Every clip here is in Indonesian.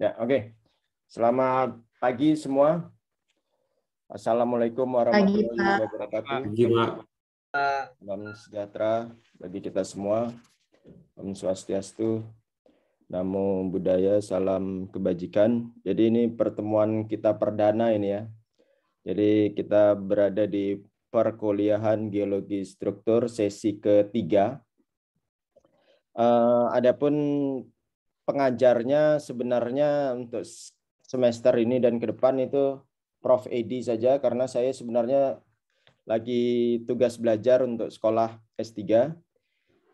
Ya, oke. Okay. Selamat pagi semua. Assalamualaikum warahmatullahi wabarakatuh. Pagi, Salam sejahtera bagi kita semua. Om Swastiastu. Namo budaya, salam kebajikan. Jadi ini pertemuan kita perdana ini ya. Jadi kita berada di perkuliahan geologi struktur sesi ketiga. Uh, adapun pengajarnya sebenarnya untuk semester ini dan ke depan itu Prof. Edi saja karena saya sebenarnya lagi tugas belajar untuk sekolah S3.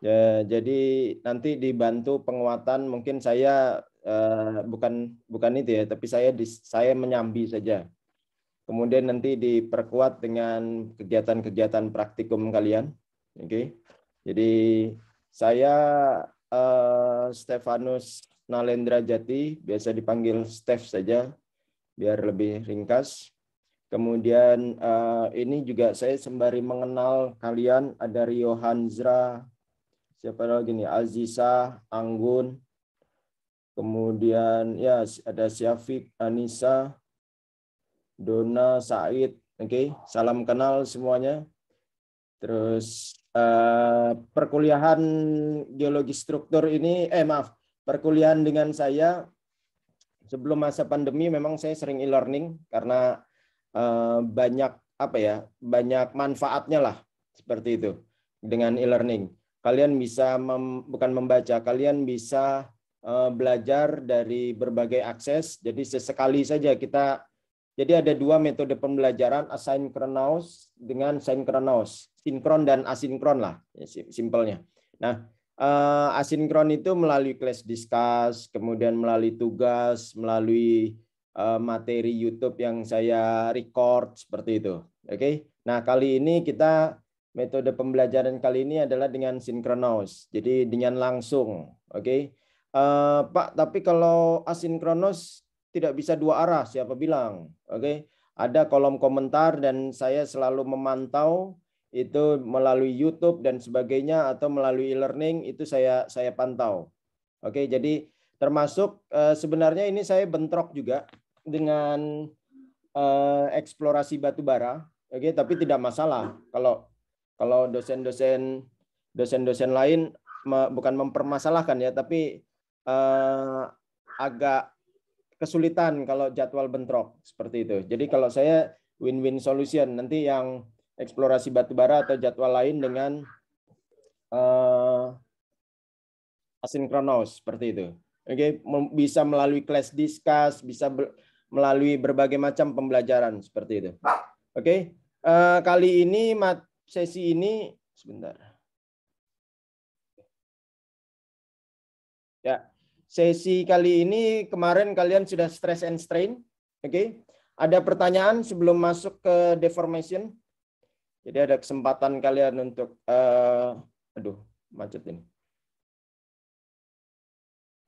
Ya, jadi nanti dibantu penguatan mungkin saya eh, bukan bukan itu ya, tapi saya di, saya menyambi saja. Kemudian nanti diperkuat dengan kegiatan-kegiatan praktikum kalian. Oke. Okay. Jadi saya Eh, Stefanus Nalendra Jati, biasa dipanggil Stef saja, biar lebih ringkas. Kemudian eh, ini juga saya sembari mengenal kalian ada Rio Hanzra, siapa lagi nih Aziza, Anggun, kemudian ya ada Syafiq, Anissa, Dona, Said. Oke, okay. salam kenal semuanya. Terus Uh, perkuliahan geologi struktur ini, eh maaf, perkuliahan dengan saya sebelum masa pandemi memang saya sering e-learning karena uh, banyak apa ya, banyak manfaatnya lah seperti itu dengan e-learning. Kalian bisa mem, bukan membaca, kalian bisa uh, belajar dari berbagai akses. Jadi sesekali saja kita jadi ada dua metode pembelajaran asynchronous dengan synchronous sinkron dan asinkron lah, ya, simpelnya. Nah, eh, asinkron itu melalui kelas discuss, kemudian melalui tugas, melalui eh, materi YouTube yang saya record seperti itu. Oke. Okay? Nah, kali ini kita metode pembelajaran kali ini adalah dengan sinkronos. Jadi dengan langsung. Oke. Okay? Uh, eh, Pak, tapi kalau asinkronos tidak bisa dua arah, siapa bilang? Oke. Okay? Ada kolom komentar dan saya selalu memantau itu melalui YouTube dan sebagainya atau melalui e-learning itu saya saya pantau. Oke, jadi termasuk eh, sebenarnya ini saya bentrok juga dengan eh, eksplorasi batubara. Oke, tapi tidak masalah kalau kalau dosen-dosen dosen-dosen lain bukan mempermasalahkan ya, tapi eh, agak kesulitan kalau jadwal bentrok seperti itu. Jadi kalau saya win-win solution nanti yang eksplorasi batubara atau jadwal lain dengan uh, eh, asinkronos seperti itu. Oke, okay? bisa melalui kelas diskus, bisa melalui berbagai macam pembelajaran seperti itu. Oke, okay? uh, eh, kali ini mat sesi ini sebentar. Ya, sesi kali ini kemarin kalian sudah stress and strain, oke? Okay? Ada pertanyaan sebelum masuk ke deformation? Jadi ada kesempatan kalian untuk uh, aduh, macet ini.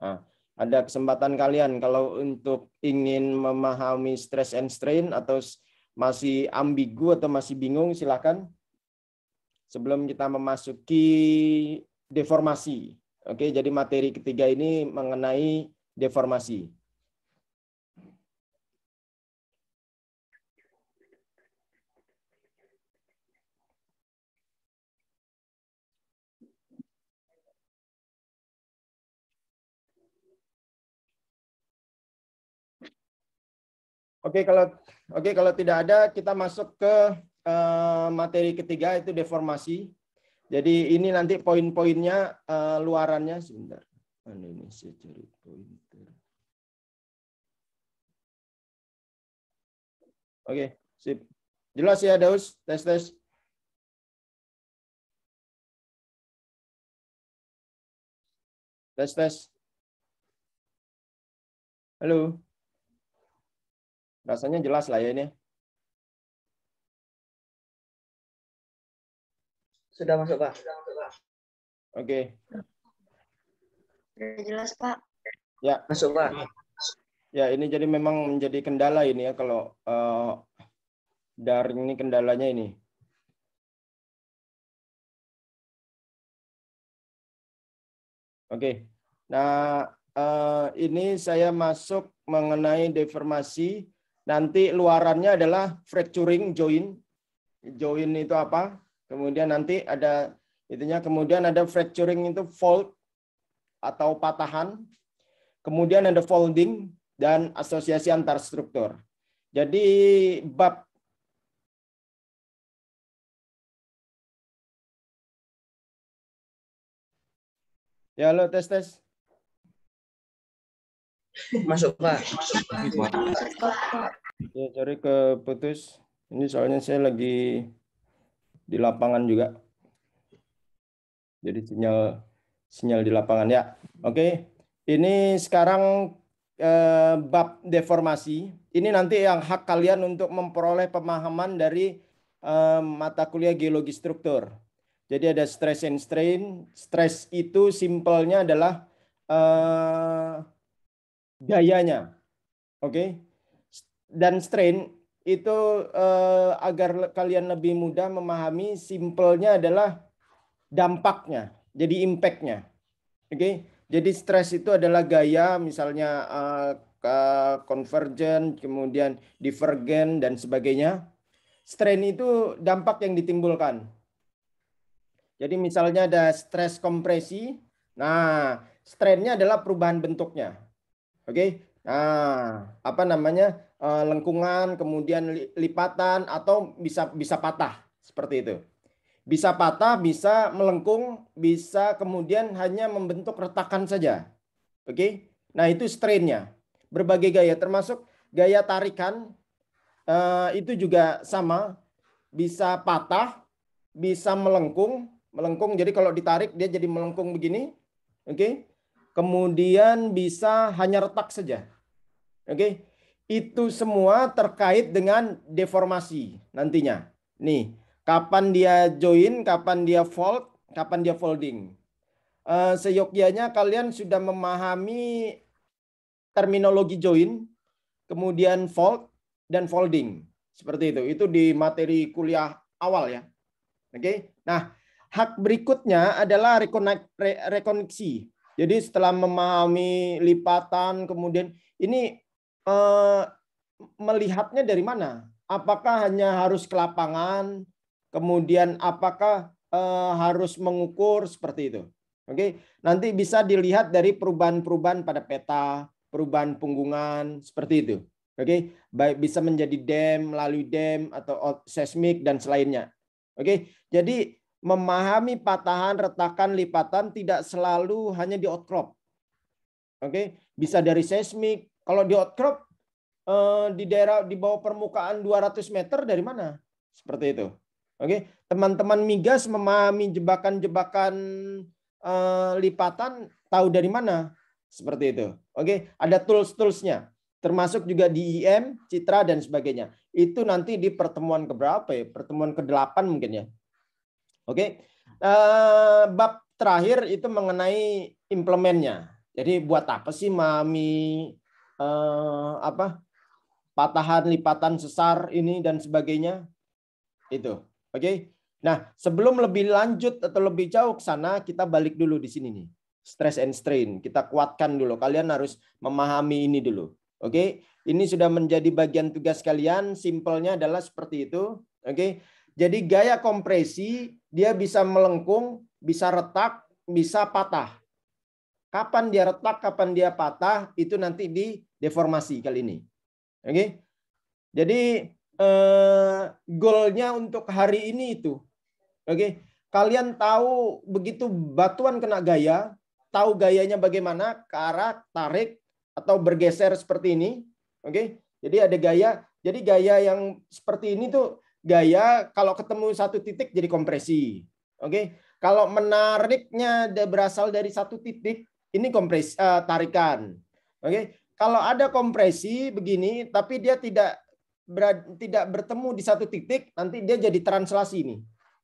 Nah, ada kesempatan kalian kalau untuk ingin memahami stress and strain atau masih ambigu atau masih bingung silakan sebelum kita memasuki deformasi. Oke, jadi materi ketiga ini mengenai deformasi. Oke, kalau oke kalau tidak ada kita masuk ke eh, materi ketiga itu deformasi. Jadi ini nanti poin-poinnya eh, luarannya sebentar. ini saya cari pointer. Oke, sip. Jelas ya Daus, tes tes. Tes tes. Halo. Rasanya jelas lah ya ini. Sudah masuk, Pak. Sudah masuk, Pak. Oke. Okay. Sudah jelas, Pak. Ya. Masuk, Pak. Ya, ini jadi memang menjadi kendala ini ya kalau uh, eh, daring ini kendalanya ini. Oke. Okay. Nah, uh, ini saya masuk mengenai deformasi Nanti luarannya adalah fracturing join join itu apa? Kemudian nanti ada itunya kemudian ada fracturing itu fold atau patahan. Kemudian ada folding dan asosiasi antar struktur. Jadi bab Ya, halo tes tes. Masuk Pak. Ya, cari ke putus. Ini soalnya saya lagi di lapangan juga. Jadi sinyal sinyal di lapangan ya. Oke. Ini sekarang eh, bab deformasi. Ini nanti yang hak kalian untuk memperoleh pemahaman dari eh, mata kuliah geologi struktur. Jadi ada stress and strain. Stress itu simpelnya adalah eh, gayanya. Oke. Okay? Dan strain itu eh, agar kalian lebih mudah memahami simpelnya adalah dampaknya, jadi impactnya. Oke. Okay? Jadi stres itu adalah gaya misalnya eh, convergent, kemudian divergent dan sebagainya. Strain itu dampak yang ditimbulkan. Jadi misalnya ada stres kompresi. Nah, strainnya adalah perubahan bentuknya. Oke, nah, apa namanya eh, lengkungan, kemudian lipatan atau bisa bisa patah seperti itu. Bisa patah, bisa melengkung, bisa kemudian hanya membentuk retakan saja. Oke, nah itu strainnya. Berbagai gaya, termasuk gaya tarikan eh, itu juga sama, bisa patah, bisa melengkung, melengkung. Jadi kalau ditarik dia jadi melengkung begini, oke? Okay? kemudian bisa hanya retak saja. Oke. Okay? Itu semua terkait dengan deformasi nantinya. Nih, kapan dia join, kapan dia fold, kapan dia folding. Uh, eh, seyogyanya kalian sudah memahami terminologi join, kemudian fold dan folding. Seperti itu. Itu di materi kuliah awal ya. Oke. Okay? Nah, hak berikutnya adalah rekoneksi. Jadi setelah memahami lipatan, kemudian ini eh, melihatnya dari mana? Apakah hanya harus ke lapangan? Kemudian apakah eh, harus mengukur seperti itu? Oke, okay? nanti bisa dilihat dari perubahan-perubahan pada peta, perubahan punggungan seperti itu. Oke, okay? baik bisa menjadi dam melalui dam atau seismik dan selainnya. Oke, okay? jadi memahami patahan, retakan, lipatan tidak selalu hanya di outcrop. Oke, okay? bisa dari seismik. Kalau di outcrop eh, di daerah di bawah permukaan 200 meter dari mana? Seperti itu. Oke, okay? teman-teman migas memahami jebakan-jebakan eh, lipatan tahu dari mana? Seperti itu. Oke, okay? ada tools-toolsnya termasuk juga di IM, Citra dan sebagainya. Itu nanti di pertemuan keberapa ya? Pertemuan ke-8 mungkin ya Oke. Okay? Uh, eh, bab terakhir itu mengenai implementnya. Jadi buat apa sih mami uh, apa patahan lipatan sesar ini dan sebagainya itu. Oke. Okay? Nah, sebelum lebih lanjut atau lebih jauh ke sana, kita balik dulu di sini nih. Stress and strain. Kita kuatkan dulu. Kalian harus memahami ini dulu. Oke. Okay? Ini sudah menjadi bagian tugas kalian. Simpelnya adalah seperti itu. Oke. Okay? Jadi gaya kompresi dia bisa melengkung, bisa retak, bisa patah. Kapan dia retak, kapan dia patah, itu nanti di deformasi kali ini. Oke. Okay? Jadi eh, goalnya untuk hari ini itu. Oke. Okay? Kalian tahu begitu batuan kena gaya, tahu gayanya bagaimana, ke arah tarik atau bergeser seperti ini. Oke. Okay? Jadi ada gaya. Jadi gaya yang seperti ini tuh gaya kalau ketemu satu titik jadi kompresi. Oke. Okay? Kalau menariknya berasal dari satu titik, ini kompresi uh, tarikan. Oke. Okay? Kalau ada kompresi begini tapi dia tidak ber, tidak bertemu di satu titik, nanti dia jadi translasi ini.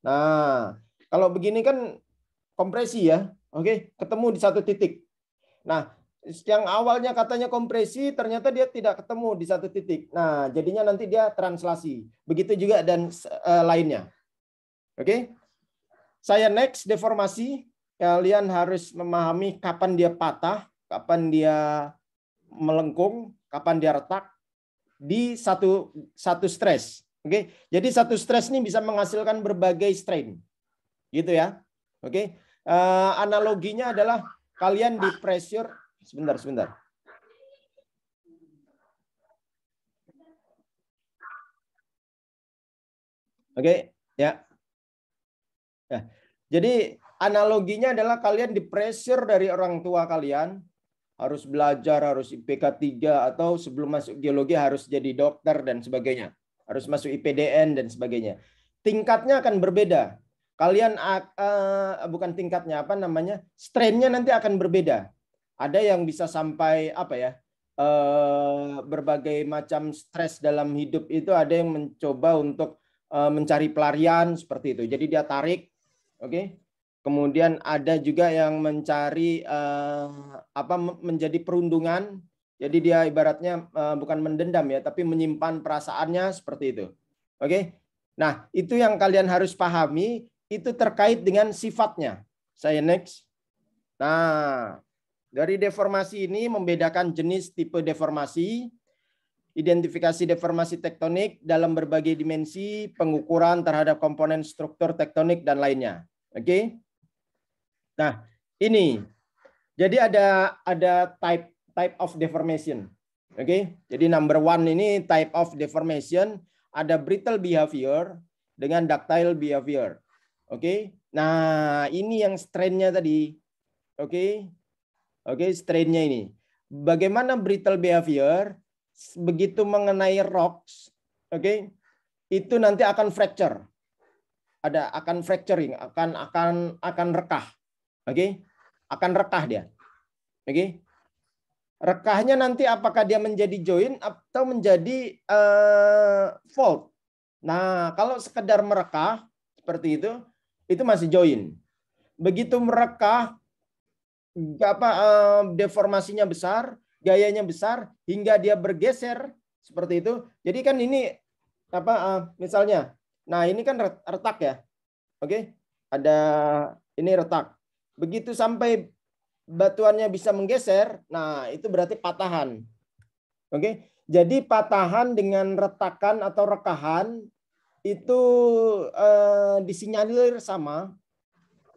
Nah, kalau begini kan kompresi ya. Oke, okay? ketemu di satu titik. Nah, yang awalnya katanya kompresi ternyata dia tidak ketemu di satu titik. Nah, jadinya nanti dia translasi. Begitu juga dan uh, lainnya. Oke. Okay? Saya next deformasi. Kalian harus memahami kapan dia patah, kapan dia melengkung, kapan dia retak di satu satu stres. Oke. Okay? Jadi satu stres ini bisa menghasilkan berbagai strain. Gitu ya. Oke. Okay? Uh, eh, analoginya adalah kalian di pressure Sebentar, sebentar. Oke, okay, ya. ya. Jadi analoginya adalah kalian di pressure dari orang tua kalian harus belajar, harus IPK 3 atau sebelum masuk geologi harus jadi dokter dan sebagainya. Harus masuk IPDN dan sebagainya. Tingkatnya akan berbeda. Kalian uh, bukan tingkatnya apa namanya? Strainnya nanti akan berbeda ada yang bisa sampai apa ya eh, berbagai macam stres dalam hidup itu ada yang mencoba untuk eh, mencari pelarian seperti itu jadi dia tarik oke okay? kemudian ada juga yang mencari eh, apa menjadi perundungan jadi dia ibaratnya bukan mendendam ya tapi menyimpan perasaannya seperti itu oke okay? nah itu yang kalian harus pahami itu terkait dengan sifatnya saya next nah dari deformasi ini membedakan jenis tipe deformasi, identifikasi deformasi tektonik dalam berbagai dimensi, pengukuran terhadap komponen struktur tektonik dan lainnya. Oke. Okay? Nah, ini. Jadi ada ada type type of deformation. Oke. Okay? Jadi number one ini type of deformation ada brittle behavior dengan ductile behavior. Oke. Okay? Nah, ini yang strainnya tadi. Oke. Okay? Oke, okay, strainnya ini. Bagaimana brittle behavior begitu mengenai rocks, oke, okay, itu nanti akan fracture. Ada akan fracturing, akan akan akan rekah. Oke. Okay? Akan rekah dia. Oke. Okay? Rekahnya nanti apakah dia menjadi join atau menjadi uh, fold. Nah, kalau sekedar merekah seperti itu, itu masih join. Begitu merekah apa eh, deformasinya besar, gayanya besar hingga dia bergeser seperti itu. Jadi kan ini apa eh, misalnya. Nah, ini kan retak ya. Oke. Ada ini retak. Begitu sampai batuannya bisa menggeser, nah itu berarti patahan. Oke. Jadi patahan dengan retakan atau rekahan itu eh, disinyalir sama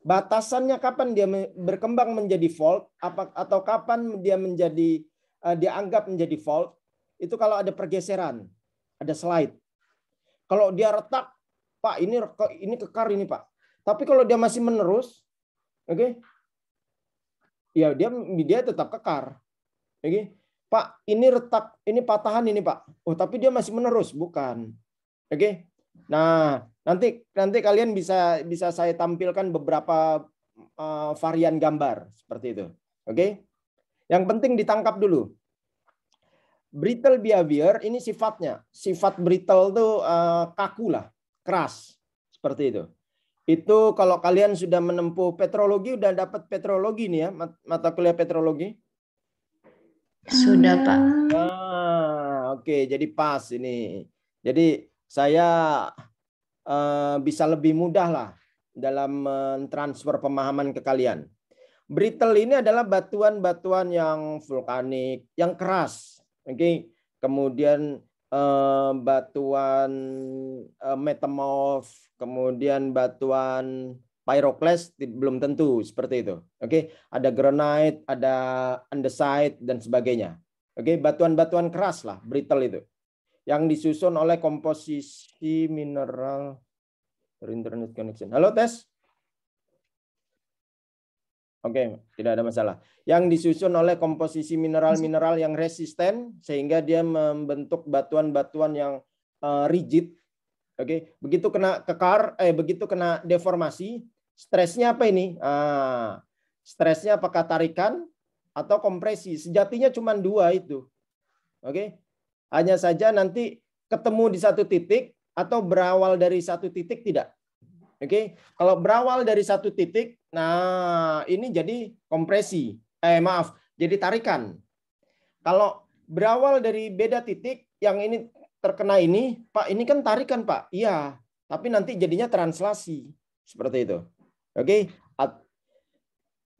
Batasannya kapan dia berkembang menjadi fault atau kapan dia menjadi eh, dianggap menjadi fault itu kalau ada pergeseran, ada slide. Kalau dia retak, Pak, ini ini kekar ini, Pak. Tapi kalau dia masih menerus, oke? Okay, ya dia dia tetap kekar. Oke. Okay? Pak, ini retak, ini patahan ini, Pak. Oh, tapi dia masih menerus, bukan. Oke. Okay? Nah, Nanti nanti kalian bisa bisa saya tampilkan beberapa uh, varian gambar seperti itu. Oke? Okay? Yang penting ditangkap dulu. Brittle behavior ini sifatnya. Sifat brittle itu uh, kaku lah, keras seperti itu. Itu kalau kalian sudah menempuh petrologi udah dapat petrologi nih ya, mata kuliah petrologi. Sudah, Pak. Ah, oke, okay. jadi pas ini. Jadi saya Eh, bisa lebih mudah lah dalam mentransfer pemahaman ke kalian. Brittle ini adalah batuan-batuan yang vulkanik, yang keras. Oke. Okay? Kemudian eh, batuan eh, metamorf, kemudian batuan pyroclast belum tentu seperti itu. Oke, okay? ada granite, ada andesite dan sebagainya. Oke, okay? batuan-batuan keras lah brittle itu yang disusun oleh komposisi mineral internet connection. Halo tes? Oke, tidak ada masalah. Yang disusun oleh komposisi mineral-mineral yang resisten sehingga dia membentuk batuan-batuan yang eh, rigid. Oke, begitu kena kekar, eh begitu kena deformasi, stresnya apa ini? Ah, stresnya apakah tarikan atau kompresi? Sejatinya cuma dua itu. Oke, hanya saja nanti ketemu di satu titik atau berawal dari satu titik tidak. Oke, okay? kalau berawal dari satu titik, nah ini jadi kompresi. Eh maaf, jadi tarikan. Kalau berawal dari beda titik, yang ini terkena ini, Pak, ini kan tarikan, Pak. Iya, tapi nanti jadinya translasi. Seperti itu. Oke. Okay?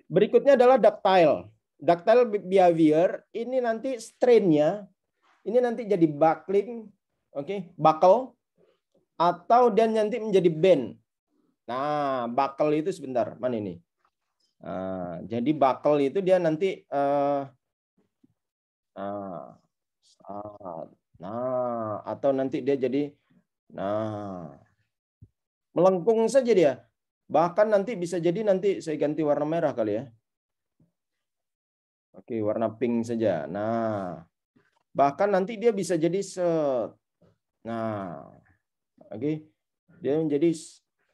Berikutnya adalah ductile. Ductile behavior ini nanti strain-nya ini nanti jadi buckling, oke, okay, buckle, atau dan nanti menjadi band. Nah, buckle itu sebentar, mana ini? Uh, jadi buckle itu dia nanti uh, uh, Nah, atau nanti dia jadi nah melengkung saja dia. Bahkan nanti bisa jadi nanti saya ganti warna merah kali ya. Oke, warna pink saja. Nah, Bahkan nanti dia bisa jadi se Nah, oke. Okay. Dia menjadi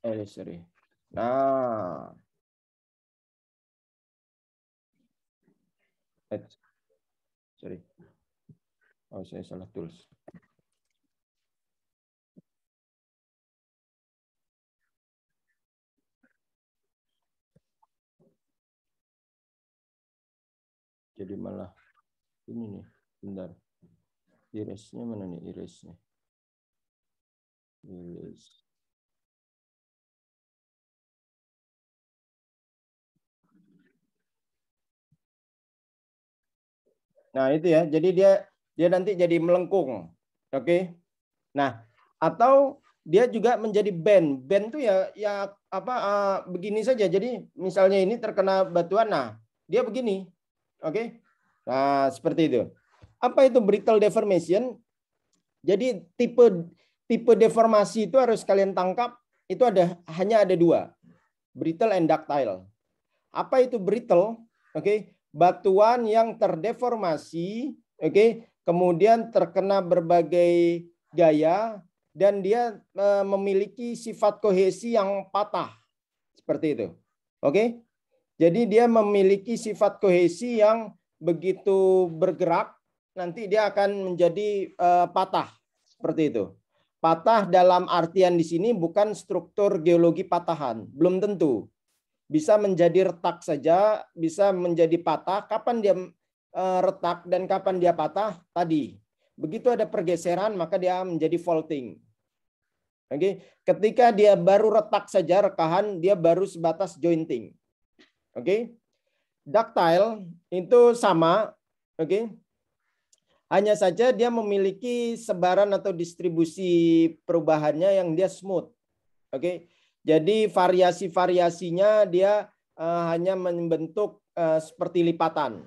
eh sorry. Nah. Eh, sorry. Oh, saya salah tulis. jadi malah ini nih bentar Irisnya mana nih irisnya? Iris. Nah, itu ya. Jadi dia dia nanti jadi melengkung. Oke. Okay? Nah, atau dia juga menjadi band. Band tuh ya ya apa uh, begini saja. Jadi misalnya ini terkena batuan, nah dia begini. Oke. Okay? Nah, seperti itu. Apa itu brittle deformation? Jadi tipe tipe deformasi itu harus kalian tangkap itu ada hanya ada dua, brittle and ductile. Apa itu brittle? Oke, okay? batuan yang terdeformasi, oke, okay? kemudian terkena berbagai gaya dan dia e, memiliki sifat kohesi yang patah. Seperti itu. Oke? Okay? Jadi dia memiliki sifat kohesi yang begitu bergerak nanti dia akan menjadi uh, patah seperti itu. Patah dalam artian di sini bukan struktur geologi patahan, belum tentu. Bisa menjadi retak saja, bisa menjadi patah. Kapan dia uh, retak dan kapan dia patah? Tadi. Begitu ada pergeseran maka dia menjadi faulting. Oke, okay? ketika dia baru retak saja rekahan, dia baru sebatas jointing. Oke. Okay? Ductile itu sama, oke. Okay? Hanya saja dia memiliki sebaran atau distribusi perubahannya yang dia smooth. Oke. Okay? Jadi variasi-variasinya dia uh, hanya membentuk uh, seperti lipatan.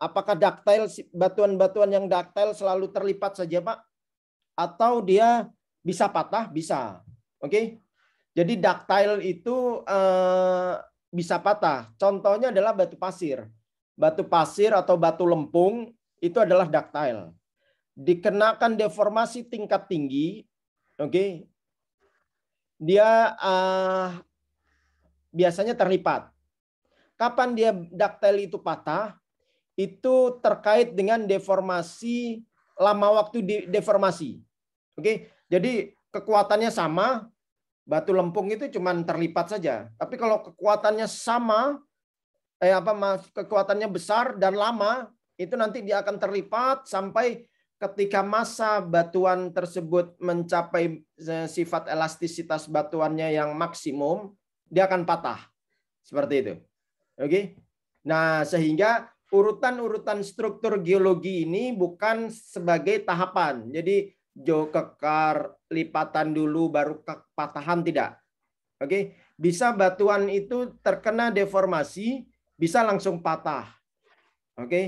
Apakah daktil batuan-batuan yang daktil selalu terlipat saja, Pak? Atau dia bisa patah? Bisa. Oke. Okay? Jadi daktil itu uh, bisa patah. Contohnya adalah batu pasir. Batu pasir atau batu lempung itu adalah ductile. Dikenakan deformasi tingkat tinggi, oke, okay, dia uh, biasanya terlipat. Kapan dia ductile itu patah? Itu terkait dengan deformasi lama waktu di deformasi. Oke, okay? jadi kekuatannya sama, batu lempung itu cuma terlipat saja. Tapi kalau kekuatannya sama, eh apa mas kekuatannya besar dan lama itu nanti dia akan terlipat sampai ketika masa batuan tersebut mencapai eh, sifat elastisitas batuannya yang maksimum, dia akan patah. Seperti itu. Oke. Nah, sehingga urutan-urutan struktur geologi ini bukan sebagai tahapan. Jadi jo kekar lipatan dulu baru kepatahan tidak. Oke, bisa batuan itu terkena deformasi, bisa langsung patah. Oke, okay?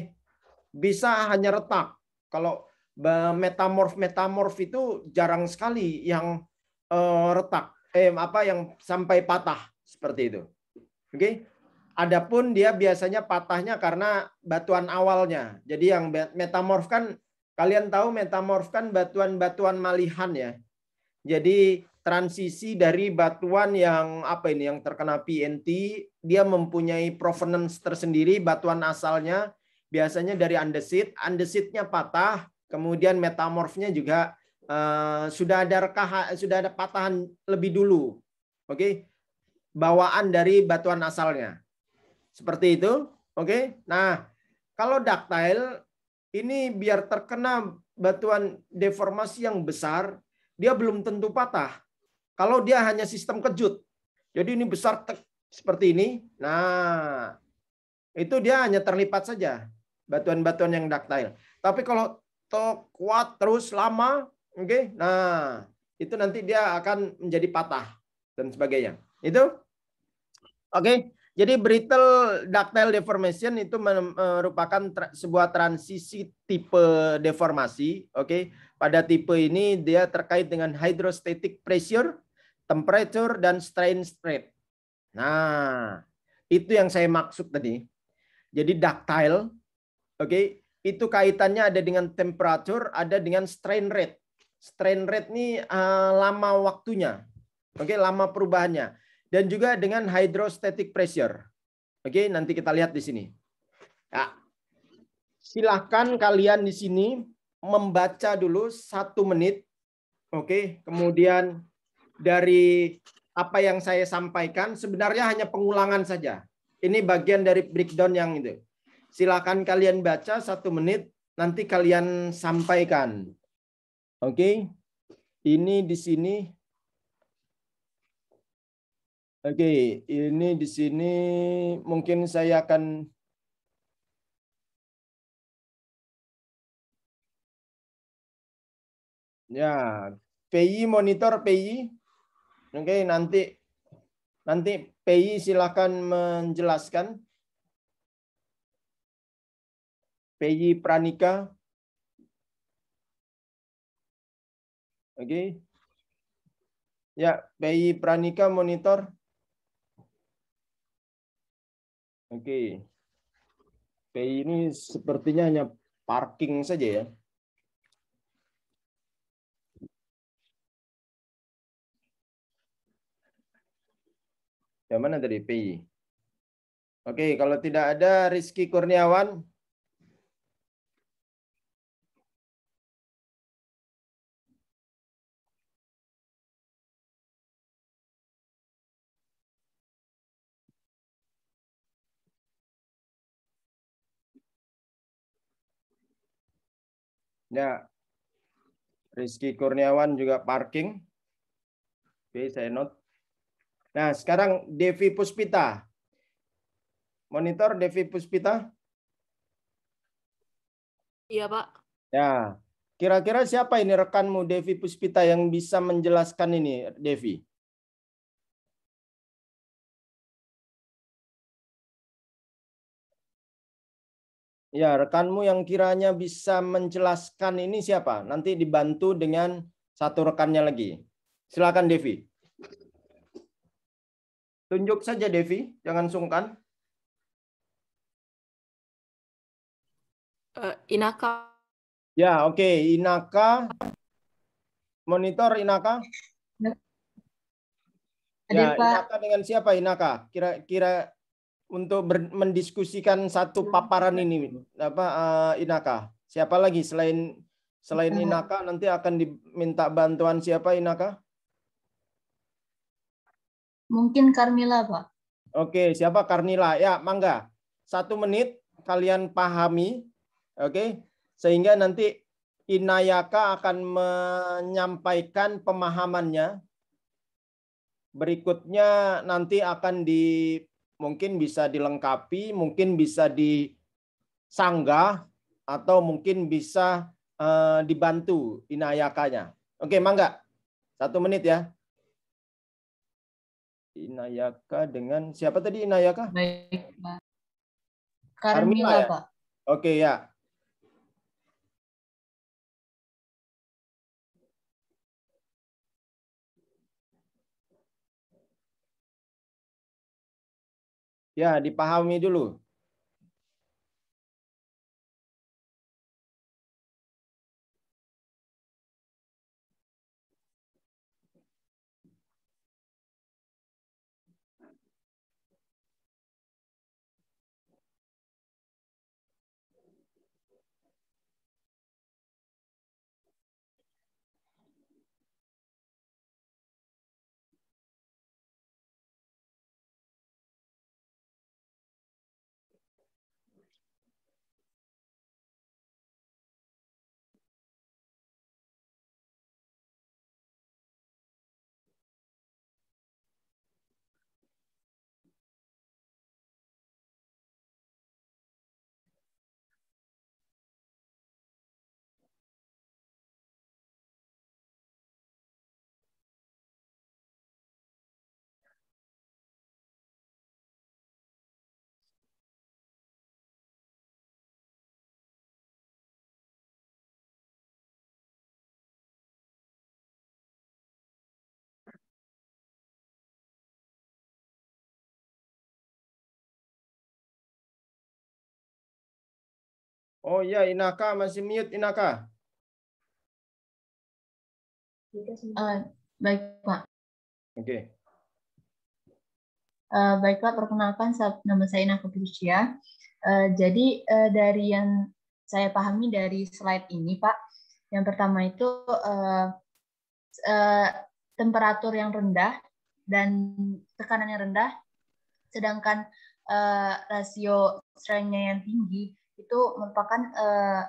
bisa hanya retak. Kalau eh, metamorf metamorf itu jarang sekali yang uh, retak, eh apa yang sampai patah seperti itu. Oke. Okay? Adapun dia biasanya patahnya karena batuan awalnya. Jadi yang metamorf kan kalian tahu metamorf kan batuan-batuan malihan ya. Jadi transisi dari batuan yang apa ini yang terkena PNT, dia mempunyai provenance tersendiri batuan asalnya biasanya dari andesit, andesitnya patah, kemudian metamorfnya juga uh, sudah ada rekah, sudah ada patahan lebih dulu. Oke. Okay? Bawaan dari batuan asalnya. Seperti itu. Oke. Okay? Nah, kalau daktail ini biar terkena batuan deformasi yang besar, dia belum tentu patah. Kalau dia hanya sistem kejut. Jadi ini besar seperti ini. Nah, itu dia hanya terlipat saja batuan-batuan yang daktil. Tapi kalau to kuat terus lama, oke, okay? nah itu nanti dia akan menjadi patah dan sebagainya. Itu, oke. Okay? Jadi brittle ductile deformation itu merupakan tra sebuah transisi tipe deformasi, oke. Okay? Pada tipe ini dia terkait dengan hydrostatic pressure, temperature dan strain strain. Nah, itu yang saya maksud tadi. Jadi ductile Oke, okay? itu kaitannya ada dengan temperatur, ada dengan strain rate. Strain rate ini uh, lama waktunya. Oke, okay? lama perubahannya. Dan juga dengan hydrostatic pressure. Oke, okay? nanti kita lihat di sini. Ya. Silahkan kalian di sini membaca dulu satu menit. Oke, kemudian dari apa yang saya sampaikan sebenarnya hanya pengulangan saja. Ini bagian dari breakdown yang itu. Silakan kalian baca satu menit, nanti kalian sampaikan. Oke, okay? ini di sini. Oke, okay, ini di sini mungkin saya akan Ya, PI monitor PI. Oke, okay, nanti nanti PI silakan menjelaskan. Peyi Pranika. Oke. Okay. Ya, Peggy Pranika monitor. Oke. Okay. ini sepertinya hanya parking saja ya. Yang mana tadi PI? Oke, kalau tidak ada Rizky Kurniawan, Ya. Rizky Kurniawan juga parking. Oke, saya note. Nah, sekarang Devi Puspita. Monitor Devi Puspita? Iya, Pak. Ya. Kira-kira siapa ini rekanmu Devi Puspita yang bisa menjelaskan ini, Devi? Ya, rekanmu yang kiranya bisa menjelaskan ini siapa? Nanti dibantu dengan satu rekannya lagi. Silakan Devi. Tunjuk saja Devi, jangan sungkan. Uh, Inaka. Ya, oke, okay. Inaka. Monitor Inaka. Ya, Inaka dengan siapa Inaka? Kira-kira untuk mendiskusikan satu iya, paparan iya. ini apa uh, Inaka. Siapa lagi selain selain iya. Inaka nanti akan diminta bantuan siapa Inaka? Mungkin Karmila, Pak. Oke, siapa Karmila Ya, mangga. Satu menit kalian pahami, oke? Sehingga nanti Inayaka akan menyampaikan pemahamannya. Berikutnya nanti akan di mungkin bisa dilengkapi, mungkin bisa disanggah, atau mungkin bisa eh, dibantu inayakanya. Oke, mangga. Satu menit ya. Inayaka dengan siapa tadi Inayaka? Baik, Pak. Karmila, ya? Pak. Oke ya. Ya, dipahami dulu. Oh ya, Inaka masih mute Inaka. Uh, baik Pak. Oke. Okay. Uh, eh, baiklah, perkenalkan nama saya Inaka Prusia. Uh, eh, jadi uh, dari yang saya pahami dari slide ini Pak, yang pertama itu uh, uh, temperatur yang rendah dan tekanan yang rendah, sedangkan uh, rasio strength yang tinggi itu merupakan uh,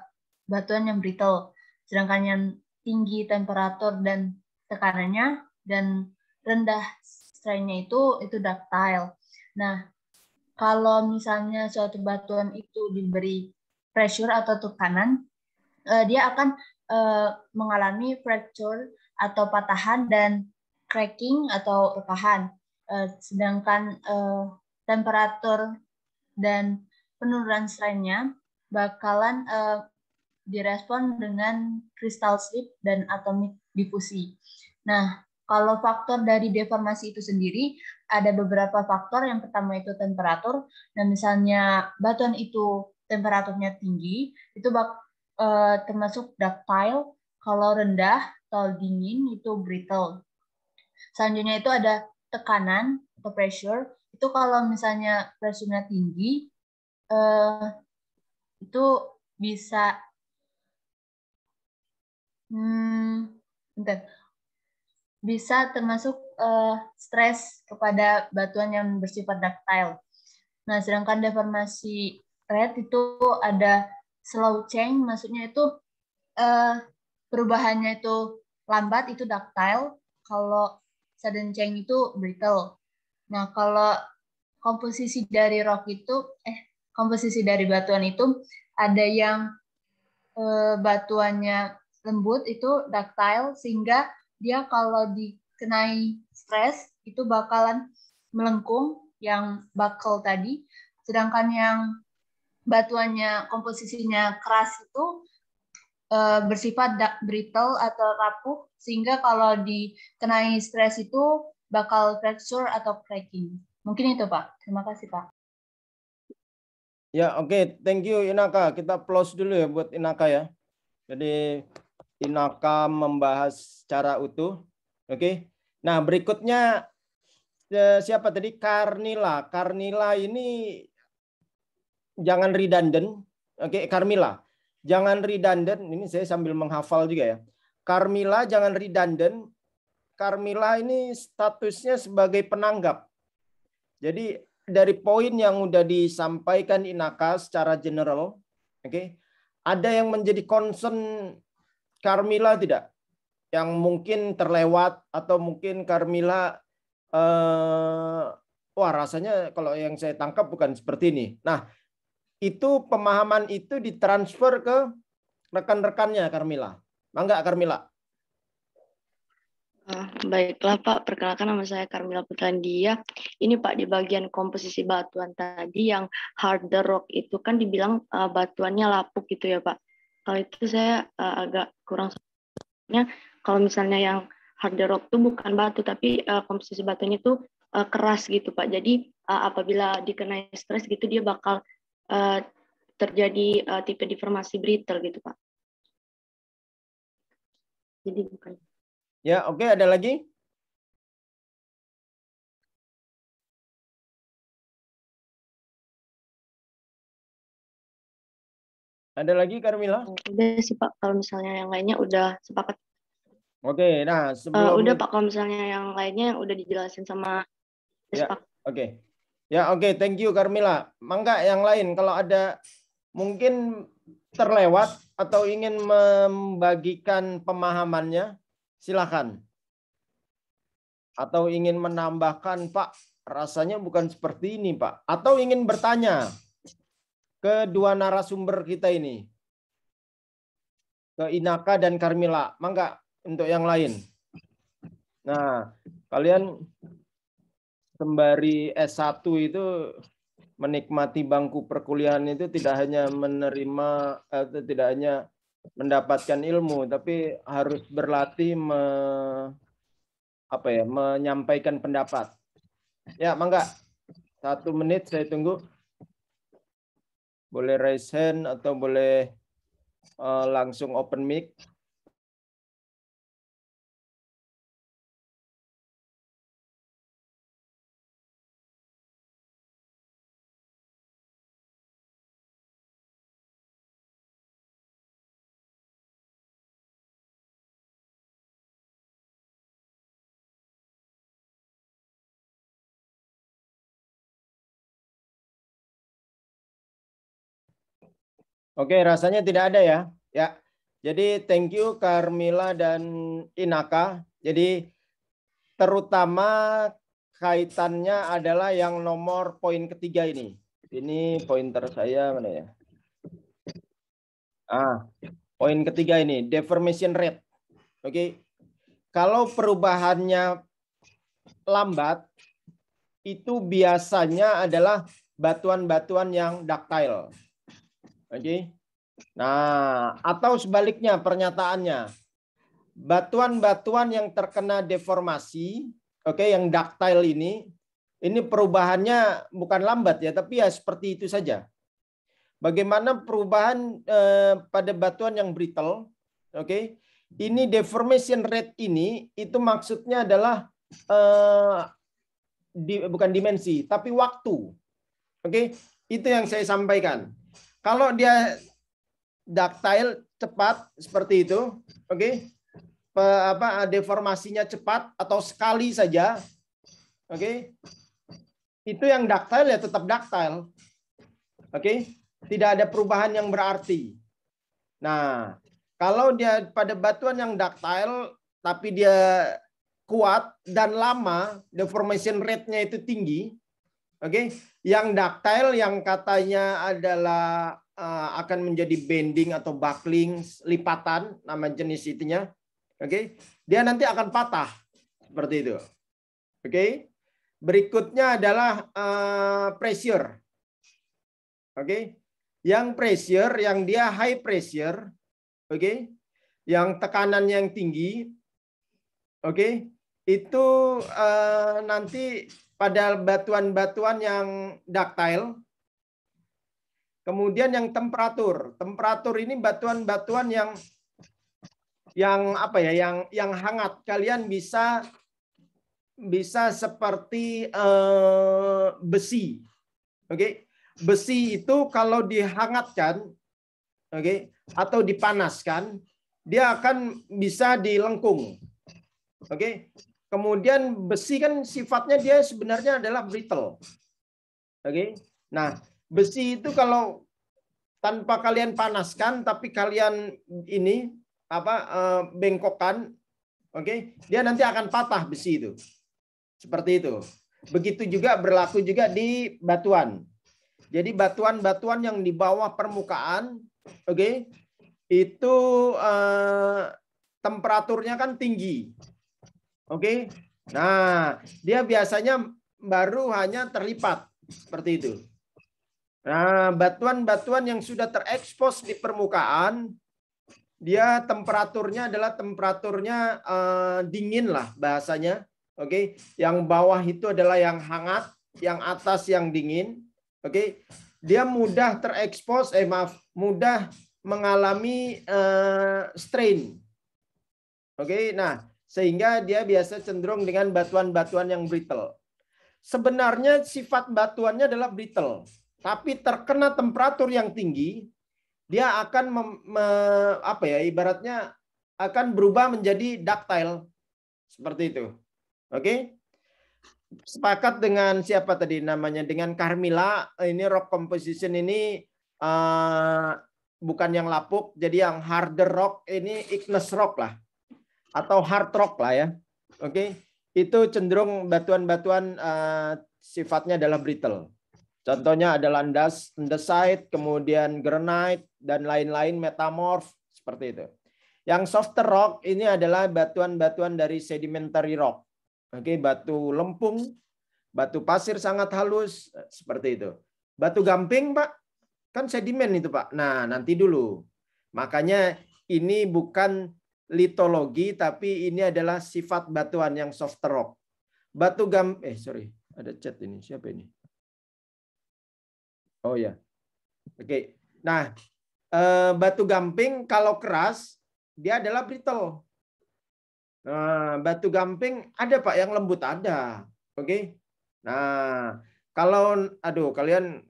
batuan yang brittle. Sedangkan yang tinggi temperatur dan tekanannya dan rendah strainnya itu itu ductile. Nah, kalau misalnya suatu batuan itu diberi pressure atau tekanan, uh, dia akan uh, mengalami fracture atau patahan dan cracking atau rekahan. Uh, sedangkan uh, temperatur dan penurunan strainnya bakalan uh, direspon dengan kristal slip dan atomic difusi. Nah, kalau faktor dari deformasi itu sendiri, ada beberapa faktor. Yang pertama itu temperatur. Dan nah, misalnya batuan itu temperaturnya tinggi, itu bak, e, termasuk ductile. Kalau rendah atau dingin, itu brittle. Selanjutnya itu ada tekanan atau pressure. Itu kalau misalnya pressure-nya tinggi, e, itu bisa hmm, bentar, bisa termasuk uh, stres kepada batuan yang bersifat ductile. Nah, sedangkan deformasi red itu ada slow change, maksudnya itu uh, perubahannya itu lambat, itu ductile. Kalau sudden change itu brittle. Nah, kalau komposisi dari rock itu, eh komposisi dari batuan itu ada yang eh, batuannya lembut itu ductile sehingga dia kalau dikenai stres itu bakalan melengkung yang bakal tadi sedangkan yang batuannya komposisinya keras itu eh, bersifat brittle atau rapuh sehingga kalau dikenai stres itu bakal fracture atau cracking mungkin itu pak terima kasih pak Ya, oke. Okay. Thank you Inaka. Kita close dulu ya buat Inaka ya. Jadi Inaka membahas cara utuh. Oke. Okay. Nah, berikutnya ya, siapa tadi? Karnila. Karnila ini jangan redundant. Oke, okay. Karmila. Jangan redundant. Ini saya sambil menghafal juga ya. Karmila jangan redundant. Karmila ini statusnya sebagai penanggap. Jadi dari poin yang sudah disampaikan Inaka secara general, oke, okay, ada yang menjadi concern Carmila tidak? Yang mungkin terlewat atau mungkin Carmila eh, wah rasanya kalau yang saya tangkap bukan seperti ini. Nah, itu pemahaman itu ditransfer ke rekan-rekannya Carmila. Mangga Carmila. Ah, baiklah Pak, perkenalkan nama saya Carmila Putrandia. Ini Pak di bagian komposisi batuan tadi yang harder rock itu kan dibilang uh, batuannya lapuk gitu ya Pak. Kalau itu saya uh, agak kurang ya. Kalau misalnya yang harder rock itu bukan batu tapi uh, komposisi batunya itu uh, keras gitu Pak. Jadi uh, apabila dikenai stres gitu dia bakal uh, terjadi uh, tipe deformasi brittle gitu Pak. Jadi bukan Ya, oke, okay, ada lagi? Ada lagi Carmila? Udah sih Pak, kalau misalnya yang lainnya udah sepakat. Oke, okay, nah eh, sebelum... Uh, udah Pak, kalau misalnya yang lainnya udah dijelasin sama... Ya, oke. Okay. Ya, oke. Okay. Thank you Carmila. Mangga yang lain, kalau ada mungkin terlewat atau ingin membagikan pemahamannya, Silakan. Atau ingin menambahkan, Pak, rasanya bukan seperti ini, Pak. Atau ingin bertanya ke dua narasumber kita ini. Ke Inaka dan Carmila Mangga untuk yang lain. Nah, kalian sembari S1 itu menikmati bangku perkuliahan itu tidak hanya menerima atau eh, tidak hanya mendapatkan ilmu tapi harus berlatih me, apa ya menyampaikan pendapat ya mangga satu menit saya tunggu boleh raise hand atau boleh uh, langsung open mic Oke, rasanya tidak ada ya. Ya. Jadi thank you Carmila dan Inaka. Jadi terutama kaitannya adalah yang nomor poin ketiga ini. Ini pointer saya mana ya? Ah, poin ketiga ini deformation rate. Oke. Kalau perubahannya lambat itu biasanya adalah batuan-batuan yang ductile. Oke. Nah, atau sebaliknya pernyataannya. Batuan-batuan yang terkena deformasi, oke, okay, yang ductile ini, ini perubahannya bukan lambat ya, tapi ya seperti itu saja. Bagaimana perubahan eh, pada batuan yang brittle, oke? Okay? Ini deformation rate ini itu maksudnya adalah eh, di, bukan dimensi, tapi waktu. Oke, okay? itu yang saya sampaikan. Kalau dia ductile cepat seperti itu, oke? Okay? apa eh, deformasinya cepat atau sekali saja, oke? Okay? Itu yang ductile ya tetap ductile. Oke? Okay? Tidak ada perubahan yang berarti. Nah, kalau dia pada batuan yang ductile tapi dia kuat dan lama, deformation rate-nya itu tinggi, Oke, okay? yang ductile yang katanya adalah uh, akan menjadi bending atau buckling, lipatan nama jenis itunya. Oke, okay? dia nanti akan patah seperti itu. Oke. Okay? Berikutnya adalah uh, pressure. Oke. Okay? Yang pressure yang dia high pressure, oke. Okay? Yang tekanan yang tinggi. Oke. Okay? Itu uh, nanti pada batuan-batuan yang ductile. Kemudian yang temperatur. Temperatur ini batuan-batuan yang yang apa ya, yang yang hangat. Kalian bisa bisa seperti eh, besi. Oke. Okay? Besi itu kalau dihangatkan, oke, okay, atau dipanaskan, dia akan bisa dilengkung. Oke, okay? Kemudian besi kan sifatnya dia sebenarnya adalah brittle. Oke. Okay? Nah, besi itu kalau tanpa kalian panaskan tapi kalian ini apa eh, bengkokkan, oke, okay? dia nanti akan patah besi itu. Seperti itu. Begitu juga berlaku juga di batuan. Jadi batuan-batuan yang di bawah permukaan, oke, okay, itu eh, temperaturnya kan tinggi Oke. Okay? Nah, dia biasanya baru hanya terlipat seperti itu. Nah, batuan-batuan yang sudah terekspos di permukaan dia temperaturnya adalah temperaturnya uh, dingin lah bahasanya. Oke, okay? yang bawah itu adalah yang hangat, yang atas yang dingin. Oke. Okay? Dia mudah terekspos eh maaf, mudah mengalami uh, strain. Oke, okay? nah sehingga dia biasa cenderung dengan batuan-batuan yang brittle. Sebenarnya sifat batuannya adalah brittle, tapi terkena temperatur yang tinggi, dia akan mem, me, apa ya ibaratnya akan berubah menjadi ductile seperti itu. Oke? Okay? Sepakat dengan siapa tadi namanya dengan Carmila, ini rock composition ini uh, bukan yang lapuk, jadi yang harder rock ini Ignis rock lah atau hard rock lah ya. Oke, okay? itu cenderung batuan-batuan uh, sifatnya adalah brittle. Contohnya ada landas, andesite, kemudian granite dan lain-lain metamorf seperti itu. Yang softer rock ini adalah batuan-batuan dari sedimentary rock. Oke, okay? batu lempung, batu pasir sangat halus seperti itu. Batu gamping, Pak, kan sedimen itu, Pak. Nah, nanti dulu. Makanya ini bukan litologi tapi ini adalah sifat batuan yang soft rock. Batu gam eh sorry, ada chat ini. Siapa ini? Oh ya. Oke. Okay. Nah, eh, batu gamping kalau keras dia adalah brittle. Nah, batu gamping ada Pak yang lembut ada. Oke. Okay? Nah, kalau aduh kalian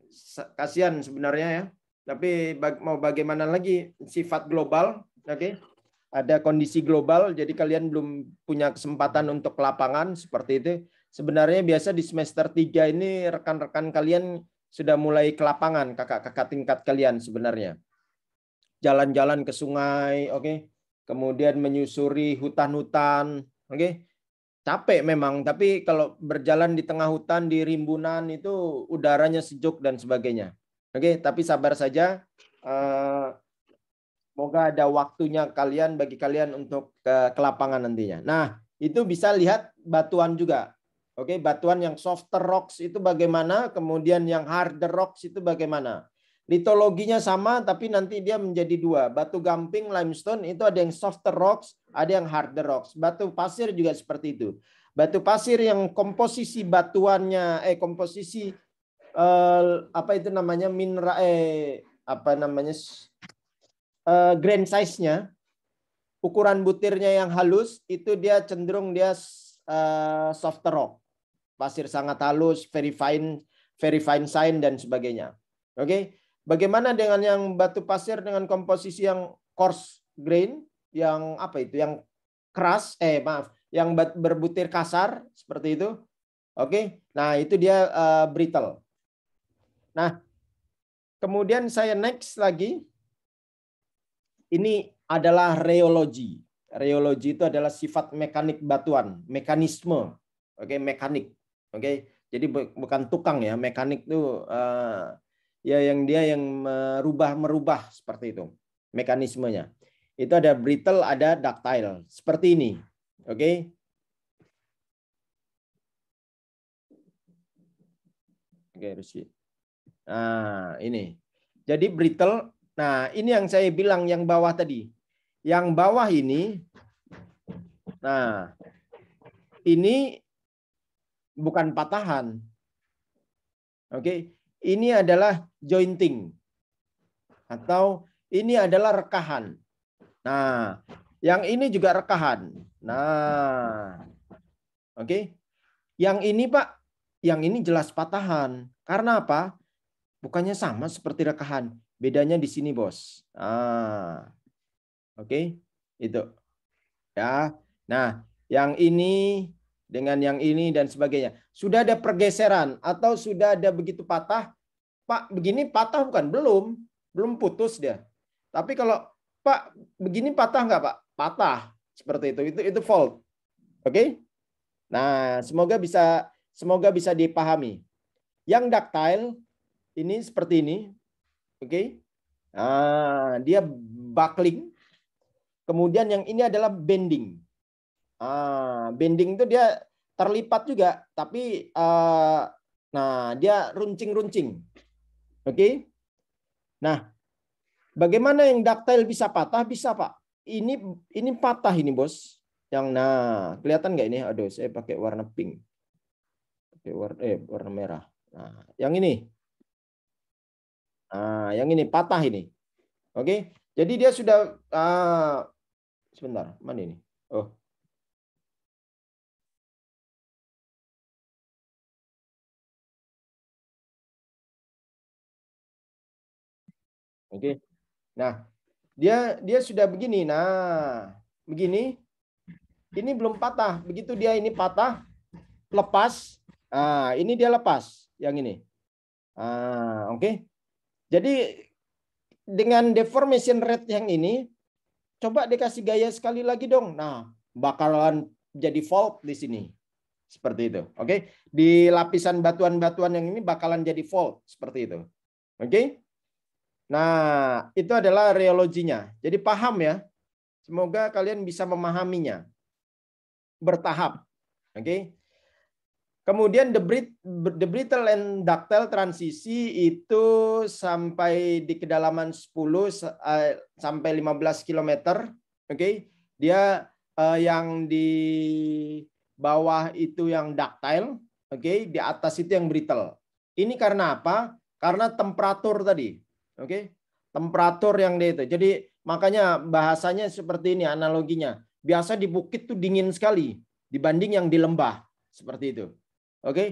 kasihan sebenarnya ya. Tapi mau bagaimana lagi sifat global, oke? Okay? ada kondisi global, jadi kalian belum punya kesempatan untuk lapangan seperti itu. Sebenarnya biasa di semester 3 ini rekan-rekan kalian sudah mulai ke lapangan, kakak-kakak tingkat kalian sebenarnya. Jalan-jalan ke sungai, oke. Okay? Kemudian menyusuri hutan-hutan, oke. Okay? Capek memang, tapi kalau berjalan di tengah hutan, di rimbunan itu udaranya sejuk dan sebagainya. Oke, okay? tapi sabar saja. Eh, Semoga ada waktunya kalian bagi kalian untuk ke, ke lapangan nantinya. Nah, itu bisa lihat batuan juga. Oke, batuan yang softer rocks itu bagaimana, kemudian yang harder rocks itu bagaimana. Litologinya sama, tapi nanti dia menjadi dua. Batu gamping, limestone, itu ada yang softer rocks, ada yang harder rocks. Batu pasir juga seperti itu. Batu pasir yang komposisi batuannya, eh komposisi eh, apa itu namanya mineral, eh apa namanya Eh, grand grain size-nya, ukuran butirnya yang halus itu dia cenderung dia eh, softer rock, pasir sangat halus, very fine, very fine sand dan sebagainya. Oke, okay? bagaimana dengan yang batu pasir dengan komposisi yang coarse grain, yang apa itu, yang keras, eh maaf, yang berbutir kasar seperti itu. Oke, okay? nah itu dia uh, brittle. Nah, kemudian saya next lagi ini adalah reologi. Reologi itu adalah sifat mekanik batuan, mekanisme, oke, okay, mekanik, oke. Okay? Jadi bukan tukang ya, mekanik itu uh, ya yang dia yang merubah merubah seperti itu mekanismenya. Itu ada brittle, ada ductile seperti ini, oke. Okay? Oke, okay, Nah, ini. Jadi brittle Nah, ini yang saya bilang yang bawah tadi. Yang bawah ini, nah, ini bukan patahan. Oke, ini adalah jointing. Atau ini adalah rekahan. Nah, yang ini juga rekahan. Nah, oke. Yang ini Pak, yang ini jelas patahan. Karena apa? Bukannya sama seperti rekahan Bedanya di sini, Bos. Ah. Oke, okay? itu. Ya. Nah, yang ini dengan yang ini dan sebagainya. Sudah ada pergeseran atau sudah ada begitu patah? Pak, begini patah bukan? Belum. Belum putus dia. Tapi kalau Pak, begini patah nggak Pak? Patah. Seperti itu. Itu itu fault. Oke? Okay? Nah, semoga bisa semoga bisa dipahami. Yang ductile ini seperti ini, Oke. Okay? Ah, dia buckling. Kemudian yang ini adalah bending. Ah, bending itu dia terlipat juga, tapi uh, nah dia runcing-runcing. Oke. Okay? Nah, bagaimana yang ductile bisa patah? Bisa, Pak. Ini ini patah ini, Bos. Yang nah, kelihatan nggak ini? Aduh, saya pakai warna pink. Pakai warna eh warna merah. Nah, yang ini Nah, yang ini patah ini. Oke. Jadi dia sudah ah, sebentar, mana ini? Oh. Oke. Nah, dia dia sudah begini. Nah, begini. Ini belum patah. Begitu dia ini patah, lepas. Ah, ini dia lepas yang ini. Ah, oke. Okay. Jadi dengan deformation rate yang ini, coba dikasih gaya sekali lagi dong. Nah, bakalan jadi fault di sini. Seperti itu. Oke. Okay? Di lapisan batuan-batuan yang ini bakalan jadi fault seperti itu. Oke. Okay? Nah, itu adalah reologinya. Jadi paham ya. Semoga kalian bisa memahaminya. Bertahap. Oke. Okay? Kemudian the, Brit, brittle and ductile transisi itu sampai di kedalaman 10 eh, sampai 15 km, oke. Okay? Dia uh, yang di bawah itu yang ductile, oke, okay? di atas itu yang brittle. Ini karena apa? Karena temperatur tadi. Oke. Okay? Temperatur yang dia itu. Jadi makanya bahasanya seperti ini analoginya. Biasa di bukit tuh dingin sekali dibanding yang di lembah, seperti itu. Oke. Okay?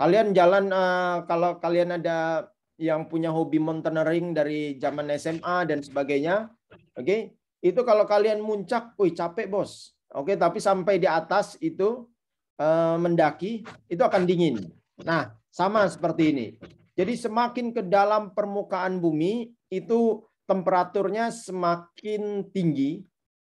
Kalian jalan uh, kalau kalian ada yang punya hobi mountaineering dari zaman SMA dan sebagainya, oke? Okay? Itu kalau kalian muncak, wih capek, Bos. Oke, okay? tapi sampai di atas itu uh, mendaki, itu akan dingin. Nah, sama seperti ini. Jadi semakin ke dalam permukaan bumi itu temperaturnya semakin tinggi,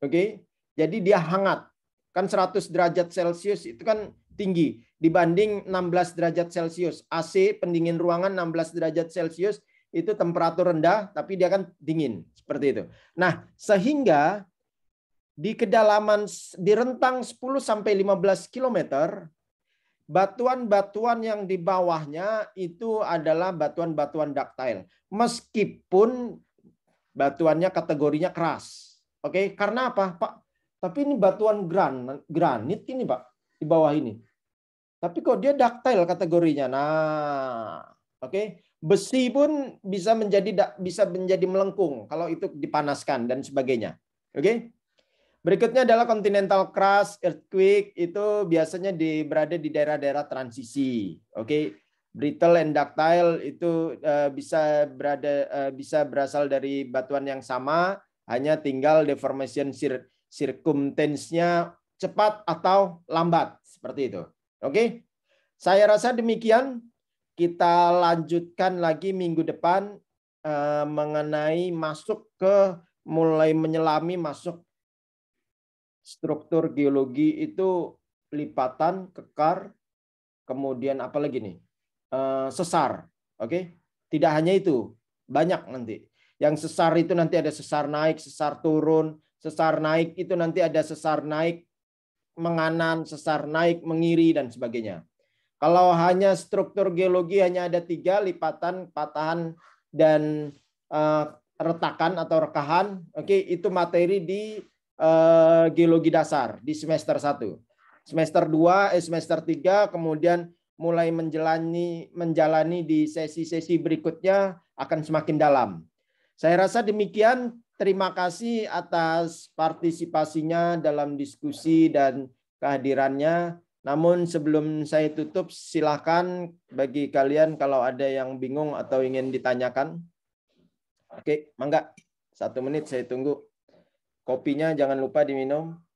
oke? Okay? Jadi dia hangat. Kan 100 derajat Celcius itu kan tinggi dibanding 16 derajat Celcius. AC pendingin ruangan 16 derajat Celcius itu temperatur rendah tapi dia kan dingin seperti itu. Nah, sehingga di kedalaman di rentang 10 sampai 15 km batuan-batuan yang di bawahnya itu adalah batuan-batuan daktil. Meskipun batuannya kategorinya keras. Oke, karena apa, Pak? Tapi ini batuan gran, granit ini, Pak, di bawah ini. Tapi kok dia daktil kategorinya. Nah, oke. Okay? Besi pun bisa menjadi bisa menjadi melengkung kalau itu dipanaskan dan sebagainya. Oke. Okay? Berikutnya adalah continental crust, earthquake itu biasanya di, berada di daerah-daerah transisi. Oke. Okay? Brittle and ductile itu uh, bisa berada eh, bisa berasal dari batuan yang sama, hanya tinggal deformation sir circumference cepat atau lambat seperti itu. Oke, saya rasa demikian. Kita lanjutkan lagi minggu depan eh, mengenai masuk ke mulai menyelami masuk struktur geologi itu lipatan, kekar, kemudian apa lagi nih? Eh, sesar. Oke, tidak hanya itu, banyak nanti. Yang sesar itu nanti ada sesar naik, sesar turun, sesar naik itu nanti ada sesar naik menganan, sesar naik, mengiri, dan sebagainya. Kalau hanya struktur geologi hanya ada tiga, lipatan, patahan, dan uh, retakan atau rekahan, oke okay, itu materi di uh, geologi dasar di semester 1. Semester 2, eh, semester 3 kemudian mulai menjalani menjalani di sesi-sesi berikutnya akan semakin dalam. Saya rasa demikian Terima kasih atas partisipasinya dalam diskusi dan kehadirannya. Namun sebelum saya tutup, silahkan bagi kalian kalau ada yang bingung atau ingin ditanyakan. Oke, mangga. Satu menit saya tunggu. Kopinya jangan lupa diminum.